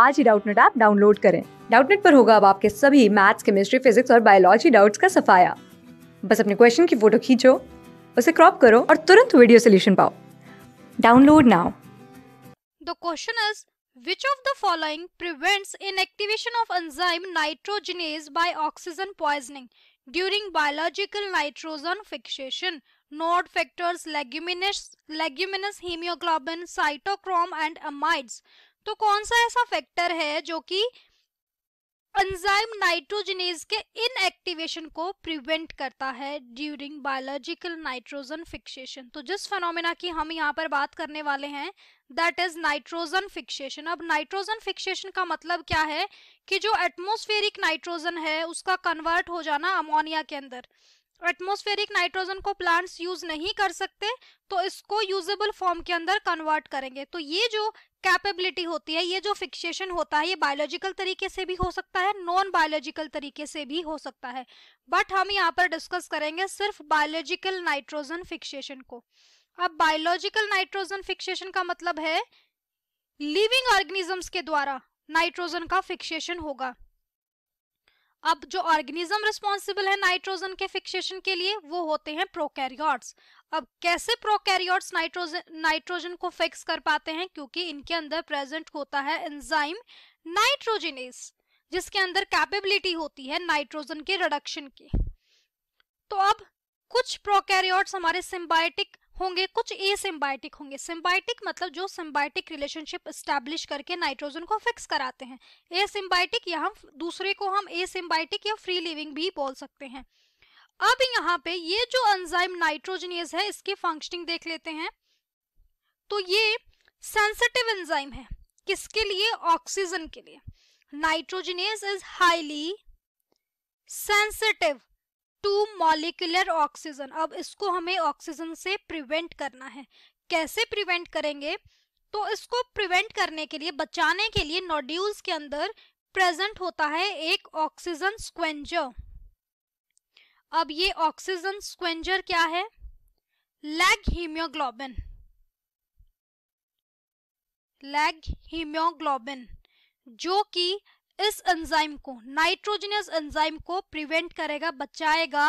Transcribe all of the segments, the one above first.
आज ही Doubtnut app download करें डाउटनेट पर होगा अब आपके सभी मैथ्स केमिस्ट्री फिजिक्स और बायोलॉजी डाउट्स का सफाया बस अपने क्वेश्चन की फोटो खींचो उसे क्रॉप करो और तुरंत वीडियो सोल्यूशन पाओ download now the question is which of the following prevents inactivation of enzyme nitrogenase by oxygen poisoning during biological nitrogen fixation nod factors leguminous leguminous haemoglobin cytochrome and amides तो कौन सा ऐसा factor है जो कि enzyme nitrogenase के inactivation को prevent करता है ड्यूरिंग बायोलॉजिकल नाइट्रोजन फिक्सेशन तो जिस फेनोमेना की हम यहाँ पर बात करने वाले हैं दैट इज नाइट्रोजन फिक्सेशन अब नाइट्रोजन फिक्सेशन का मतलब क्या है कि जो एटमोस्फेरिक नाइट्रोजन है उसका कन्वर्ट हो जाना अमोनिया के अंदर एटमोस्फेरिक नाइट्रोजन को प्लांट्स यूज नहीं कर सकते तो इसको यूजेबल फॉर्म के अंदर कन्वर्ट करेंगे तो ये जो कैपेबिलिटी होती है ये जो फिक्सेशन होता है ये बायोलॉजिकल तरीके से भी हो सकता है नॉन बायोलॉजिकल तरीके से भी हो सकता है बट हम यहाँ पर डिस्कस करेंगे सिर्फ बायोलॉजिकल नाइट्रोजन फिक्सेशन को अब बायोलॉजिकल नाइट्रोजन फिक्सेशन का मतलब है लिविंग ऑर्गेनिजम्स के द्वारा नाइट्रोजन का फिक्सेशन होगा अब जो ऑर्गेनिज्म रिस्पॉन्सिबल है नाइट्रोजन के फिक्सेशन के लिए वो होते हैं प्रोकैरियोट्स अब कैसे प्रोकैरियोट्स नाइट्रोजन नाइट्रोजन को फिक्स कर पाते हैं क्योंकि इनके अंदर प्रेजेंट होता है एंजाइम नाइट्रोजिनेस जिसके अंदर कैपेबिलिटी होती है नाइट्रोजन के रिडक्शन की तो अब कुछ प्रोकैरियोट्स हमारे सिम्बायोटिक होंगे कुछ ए सिम्बायोटिक होंगे सिम्बायोटिक मतलब जो सिम्बायोटिक रिलेशनशिप स्टैब्लिश करके नाइट्रोजन को फिक्स कराते हैं ए सिम्बायोटिक या हम दूसरे को हम ए सिम्बायोटिक या फ्री लिविंग भी बोल सकते हैं अब यहाँ पे ये जो एंजाइम नाइट्रोजनियस है इसकी फंक्शनिंग देख लेते हैं तो ये सेंसिटिव एंजाइम है किसके लिए ऑक्सीजन के लिए nitrogenase is highly sensitive to molecular oxygen अब इसको हमें ऑक्सीजन से प्रिवेंट करना है कैसे प्रिवेंट करेंगे तो इसको प्रिवेंट करने के लिए बचाने के लिए नोड्यूल्स के अंदर प्रेजेंट होता है एक ऑक्सीजन स्क्वेंजर अब ये ऑक्सीजन स्क्वेंजर क्या है लैग हीमियोग्लोबिन लैग हीमियोग्लोबिन जो कि इस एंजाइम को नाइट्रोजनियस एंजाइम को प्रिवेंट करेगा बचाएगा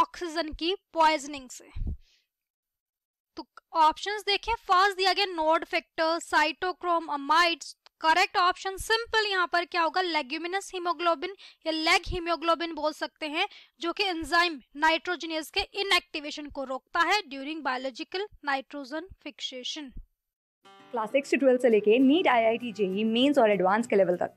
ऑक्सीजन की पॉइजनिंग से तो ऑप्शंस देखें फर्स्ट दिया गया nod factor cytochrome amides correct option simple यहां पर क्या होगा लेग्यूमिनस हीमोग्लोबिन या लेग हीमोग्लोबिन बोल सकते हैं जो कि एंजाइम नाइट्रोजनियस के इनएक्टिवेशन को रोकता है during biological nitrogen fixation class six से ट्वेल्व से लेके NEET I I T JEE mains और एडवांस के लेवल तक